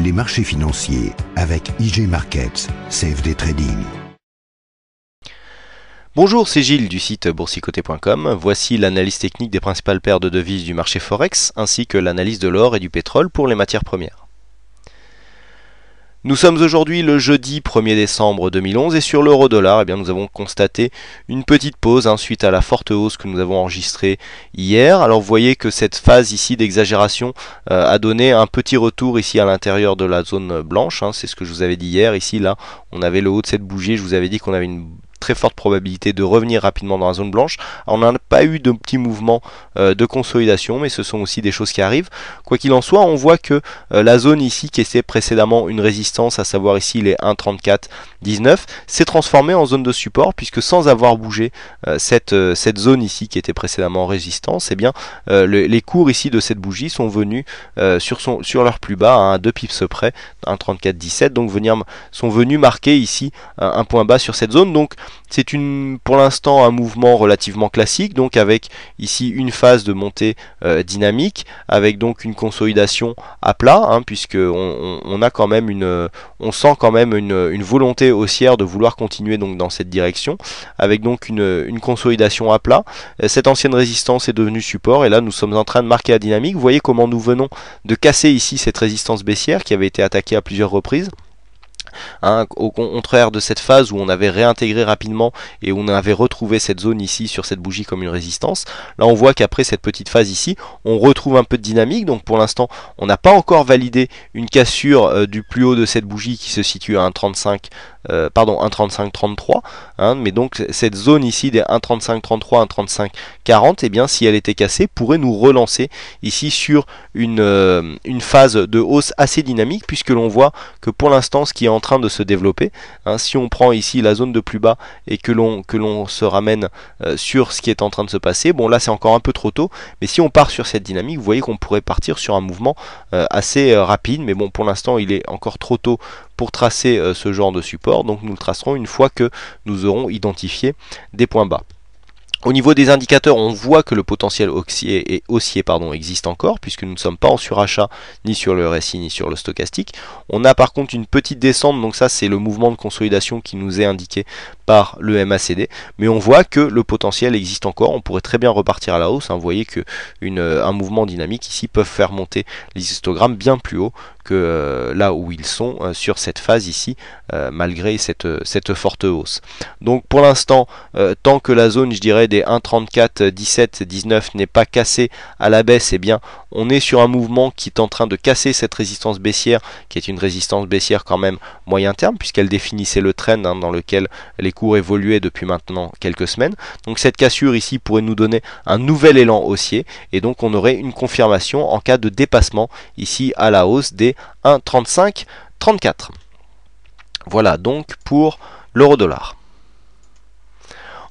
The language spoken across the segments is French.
les marchés financiers avec IG Markets, CFD Trading. Bonjour, c'est Gilles du site boursicoté.com. Voici l'analyse technique des principales paires de devises du marché Forex ainsi que l'analyse de l'or et du pétrole pour les matières premières. Nous sommes aujourd'hui le jeudi 1er décembre 2011 et sur l'euro dollar, eh bien, nous avons constaté une petite pause hein, suite à la forte hausse que nous avons enregistrée hier. Alors vous voyez que cette phase ici d'exagération euh, a donné un petit retour ici à l'intérieur de la zone blanche. Hein. C'est ce que je vous avais dit hier. Ici, là, on avait le haut de cette bougie. Je vous avais dit qu'on avait une très forte probabilité de revenir rapidement dans la zone blanche. on n'a pas eu de petits mouvements euh, de consolidation, mais ce sont aussi des choses qui arrivent. Quoi qu'il en soit, on voit que euh, la zone ici qui était précédemment une résistance, à savoir ici les 1.34.19, s'est transformée en zone de support, puisque sans avoir bougé euh, cette, cette zone ici qui était précédemment en résistance, eh bien les cours ici de cette bougie sont venus sur, son, sur leur plus bas, à 2 pips près, 1.34.17, donc venir, sont venus marquer ici un point bas sur cette zone. Donc c'est une, pour l'instant un mouvement relativement classique, donc avec ici une phase de montée euh, dynamique, avec donc une consolidation à plat, hein, puisque on, a quand même une, on sent quand même une, volonté haussière de vouloir continuer donc dans cette direction, avec donc une, une consolidation à plat. Euh, cette ancienne résistance est devenue support, et là nous sommes en train de marquer la dynamique. Vous voyez comment nous venons de casser ici cette résistance baissière qui avait été attaquée à plusieurs reprises. Hein, au contraire de cette phase où on avait réintégré rapidement et où on avait retrouvé cette zone ici sur cette bougie comme une résistance, là on voit qu'après cette petite phase ici, on retrouve un peu de dynamique. Donc pour l'instant, on n'a pas encore validé une cassure euh, du plus haut de cette bougie qui se situe à 1,35, euh, pardon 1,35,33. Hein, mais donc cette zone ici des 1,35,33, 1,35,40, et bien si elle était cassée, pourrait nous relancer ici sur une, euh, une phase de hausse assez dynamique puisque l'on voit que pour l'instant ce qui est en train de se développer. Hein. si on prend ici la zone de plus bas et que l'on que l'on se ramène euh, sur ce qui est en train de se passer, bon là c'est encore un peu trop tôt, mais si on part sur cette dynamique, vous voyez qu'on pourrait partir sur un mouvement euh, assez euh, rapide, mais bon pour l'instant il est encore trop tôt pour tracer ce genre de support, donc nous le tracerons une fois que nous aurons identifié des points bas. Au niveau des indicateurs, on voit que le potentiel haussier, pardon, existe encore, puisque nous ne sommes pas en surachat ni sur le RSI ni sur le stochastique. On a par contre une petite descente, donc ça c'est le mouvement de consolidation qui nous est indiqué par le MACD, mais on voit que le potentiel existe encore, on pourrait très bien repartir à la hausse, hein. vous voyez que euh, un mouvement dynamique ici peut faire monter les histogrammes bien plus haut euh, là où ils sont euh, sur cette phase ici, euh, malgré cette, cette forte hausse. Donc pour l'instant, tant que la zone, je dirais, des 1,34, 17, 19 n'est pas cassée à la baisse, et eh bien on est sur un mouvement qui est en train de casser cette résistance baissière, qui est une résistance baissière quand même moyen terme, puisqu'elle définissait le trend hein, dans lequel les cours évoluaient depuis maintenant quelques semaines. Donc cette cassure ici pourrait nous donner un nouvel élan haussier, et donc on aurait une confirmation en cas de dépassement ici à la hausse des 1,3534. Voilà donc pour l'euro dollar.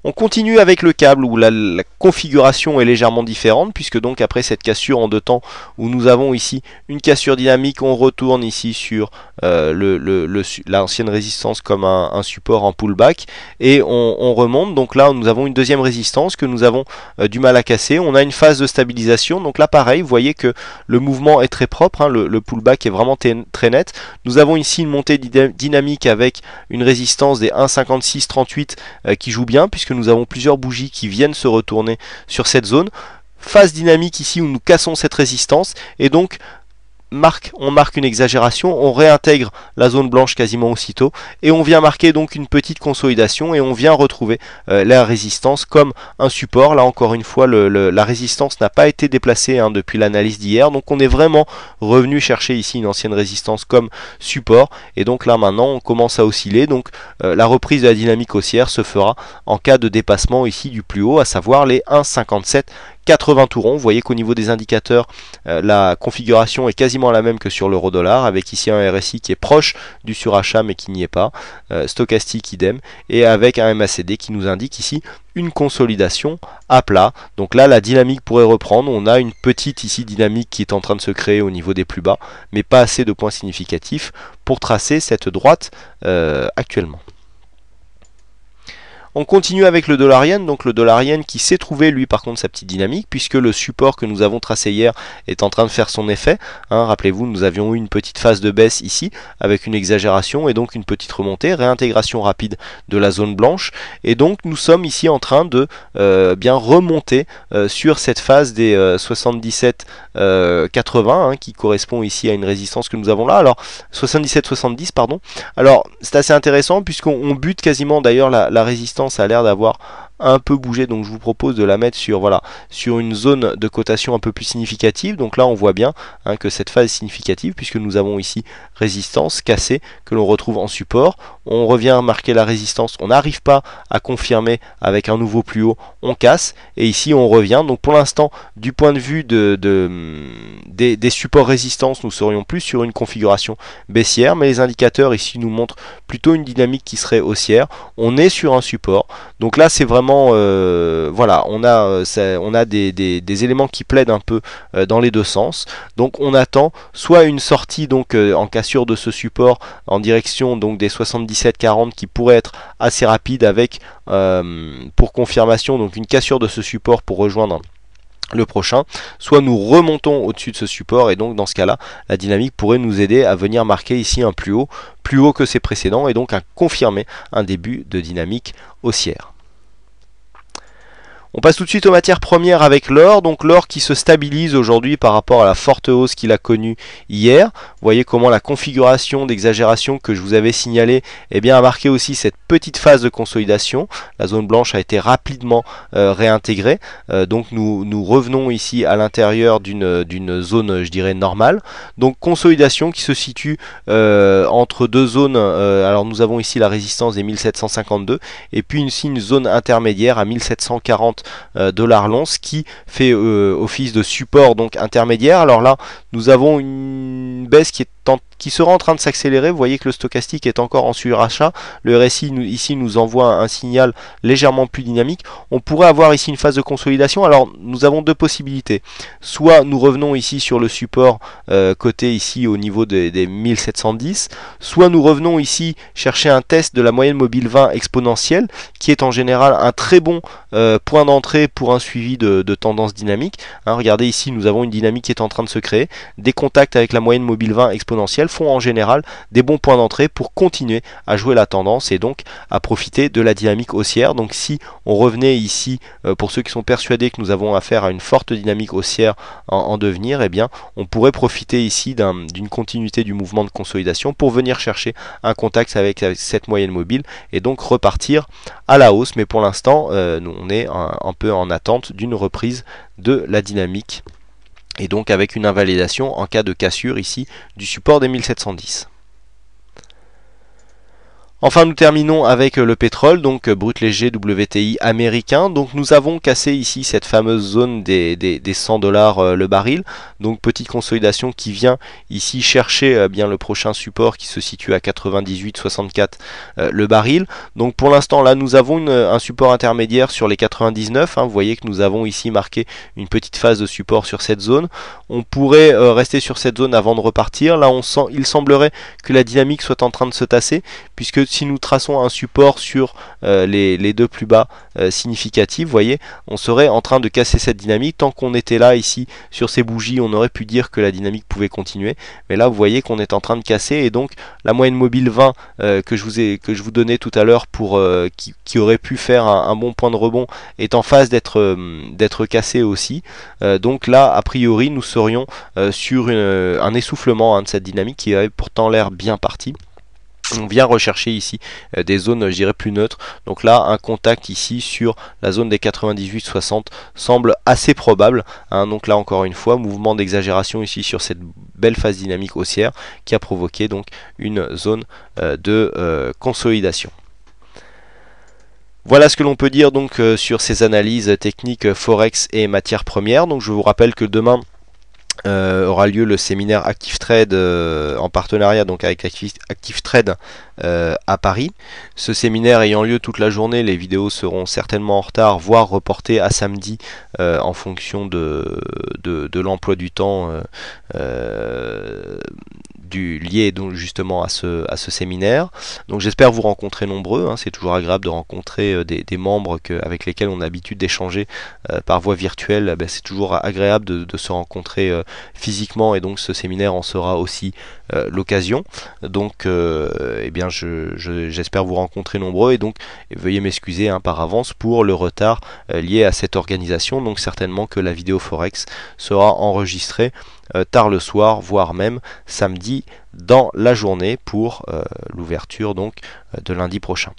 On continue avec le câble où la, configuration est légèrement différente puisque donc après cette cassure en deux temps où nous avons ici une cassure dynamique, on retourne ici sur euh, l'ancienne résistance comme un, support en pullback et on, remonte. Donc là nous avons une deuxième résistance que nous avons euh, du mal à casser. On a une phase de stabilisation. Donc là pareil, vous voyez que le mouvement est très propre, hein. le, pullback est vraiment très net. Nous avons ici une montée dynamique avec une résistance des 1.5638 euh, qui joue bien puisque nous avons plusieurs bougies qui viennent se retourner sur cette zone. Phase dynamique ici où nous cassons cette résistance et donc on marque une exagération, on réintègre la zone blanche quasiment aussitôt et on vient marquer donc une petite consolidation et on vient retrouver euh, la résistance comme un support. Là encore une fois, la résistance n'a pas été déplacée hein, depuis l'analyse d'hier, donc on est vraiment revenu chercher ici une ancienne résistance comme support et donc là maintenant on commence à osciller, donc euh, la reprise de la dynamique haussière se fera en cas de dépassement ici du plus haut, à savoir les 1,57 80 tourons. Vous voyez qu'au niveau des indicateurs, euh, la configuration est quasiment la même que sur l'euro dollar, avec ici un RSI qui est proche du surachat mais qui n'y est pas, euh, stochastique idem, et avec un MACD qui nous indique ici une consolidation à plat. Donc là, la dynamique pourrait reprendre. On a une petite ici dynamique qui est en train de se créer au niveau des plus bas, mais pas assez de points significatifs pour tracer cette droite euh, actuellement. On continue avec le dollarienne, donc le dollarienne qui s'est trouvé lui par contre sa petite dynamique, puisque le support que nous avons tracé hier est en train de faire son effet. Hein. Rappelez-vous, nous avions eu une petite phase de baisse ici, avec une exagération et donc une petite remontée, réintégration rapide de la zone blanche, et donc nous sommes ici en train de euh, bien remonter euh, sur cette phase des 77,80 euh, hein, qui correspond ici à une résistance que nous avons là. Alors 77,70 pardon. Alors c'est assez intéressant puisqu'on bute quasiment d'ailleurs la résistance ça a l'air d'avoir un peu bougé donc je vous propose de la mettre sur voilà sur une zone de cotation un peu plus significative donc là on voit bien hein, que cette phase est significative puisque nous avons ici résistance cassée que l'on retrouve en support on revient à marquer la résistance, on n'arrive pas à confirmer avec un nouveau plus haut, on casse, et ici on revient. Donc pour l'instant, du point de vue des, supports résistance, nous serions plus sur une configuration baissière, mais les indicateurs ici nous montrent plutôt une dynamique qui serait haussière. On est sur un support, donc là c'est vraiment, euh, voilà, on a, euh, on a des, éléments qui plaident un peu euh, dans les deux sens. Donc on attend soit une sortie donc en cassure de ce support en direction donc des 70 17,40 qui pourrait être assez rapide avec euh, pour confirmation donc une cassure de ce support pour rejoindre le prochain, soit nous remontons au-dessus de ce support et donc dans ce cas-là, la dynamique pourrait nous aider à venir marquer ici un plus haut, plus haut que ses précédents et donc à confirmer un début de dynamique haussière. On passe tout de suite aux matières premières avec l'or. Donc l'or qui se stabilise aujourd'hui par rapport à la forte hausse qu'il a connue hier. Vous voyez comment la configuration d'exagération que je vous avais signalée eh bien, a marqué aussi cette petite phase de consolidation. La zone blanche a été rapidement euh, réintégrée. Euh, donc nous, nous revenons ici à l'intérieur d'une zone, je dirais, normale. Donc consolidation qui se situe euh, entre deux zones. alors nous avons ici la résistance des 1752 et puis ici une zone intermédiaire à 1740 euh, de l'Arlonce qui fait euh, office de support donc intermédiaire. Alors là, nous avons une baisse qui est qui sera en train de s'accélérer. Vous voyez que le stochastique est encore en surachat. Le RSI ici nous envoie un signal légèrement plus dynamique. On pourrait avoir ici une phase de consolidation. Alors nous avons deux possibilités. Soit nous revenons ici sur le support euh, côté ici au niveau des, 1710. Soit nous revenons ici chercher un test de la moyenne mobile 20 exponentielle qui est en général un très bon euh, point d'entrée pour un suivi de, tendance dynamique. Hein, regardez ici nous avons une dynamique qui est en train de se créer. Des contacts avec la moyenne mobile 20 exponentielle font en général des bons points d'entrée pour continuer à jouer la tendance et donc à profiter de la dynamique haussière. Donc si on revenait ici, euh, pour ceux qui sont persuadés que nous avons affaire à une forte dynamique haussière en, devenir, eh bien on pourrait profiter ici d'une continuité du mouvement de consolidation pour venir chercher un contact avec, cette moyenne mobile et donc repartir à la hausse. Mais pour l'instant, euh, nous on est un peu en attente d'une reprise de la dynamique et donc avec une invalidation en cas de cassure ici du support des 1710. Enfin, nous terminons avec euh, le pétrole, donc euh, brut léger WTI américain. Donc nous avons cassé ici cette fameuse zone des, 100 dollars euh, le baril. Donc petite consolidation qui vient ici chercher bien le prochain support qui se situe à 98,64 le baril. Donc pour l'instant là, nous avons un support intermédiaire sur les 99. Hein. Vous voyez que nous avons ici marqué une petite phase de support sur cette zone. On pourrait rester sur cette zone avant de repartir. Là, on sent, il semblerait que la dynamique soit en train de se tasser puisque si nous traçons un support sur euh, les, deux plus bas euh, significatifs, vous voyez, on serait en train de casser cette dynamique. Tant qu'on était là ici sur ces bougies, on aurait pu dire que la dynamique pouvait continuer. Mais là, vous voyez qu'on est en train de casser et donc la moyenne mobile 20 euh, que, je vous ai, que je vous donnais tout à l'heure pour qui, aurait pu faire un, bon point de rebond est en phase d'être d'être cassée aussi. donc là, a priori, nous serions sur un essoufflement hein, de cette dynamique qui avait pourtant l'air bien parti on vient rechercher ici euh, des zones je plus neutres donc là un contact ici sur la zone des 98-60 semble assez probable hein. donc là encore une fois mouvement d'exagération ici sur cette belle phase dynamique haussière qui a provoqué donc une zone euh, de euh, consolidation voilà ce que l'on peut dire donc sur ces analyses techniques Forex et matières premières donc je vous rappelle que demain euh, aura lieu le séminaire ActiveTrade Trade euh, en partenariat donc avec ActiveTrade euh, à Paris. Ce séminaire ayant lieu toute la journée, les vidéos seront certainement en retard, voire reportées à samedi euh, en fonction de, de, l'emploi du temps euh, lié donc justement à ce, à ce séminaire. Donc j'espère vous rencontrer nombreux, hein. c'est toujours agréable de rencontrer des, membres avec lesquels on a l'habitude d'échanger par voie virtuelle, eh ben, c'est toujours agréable de, se rencontrer physiquement et donc ce séminaire en sera aussi l'occasion. Donc eh bien j'espère vous rencontrer nombreux et donc veuillez m'excuser hein, par avance pour le retard euh, lié à cette organisation. Donc certainement que la vidéo Forex sera enregistrée euh, tard le soir, voire même samedi dans la journée pour euh, l'ouverture donc de lundi prochain.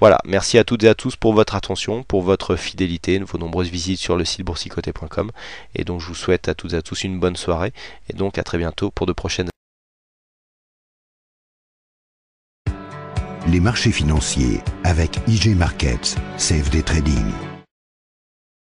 Voilà, merci à toutes et à tous pour votre attention, pour votre fidélité, vos nombreuses visites sur le site boursicoté.com et donc je vous souhaite à toutes et à tous une bonne soirée et donc à très bientôt pour de prochaines les marchés financiers avec IG Markets, Save the Trading.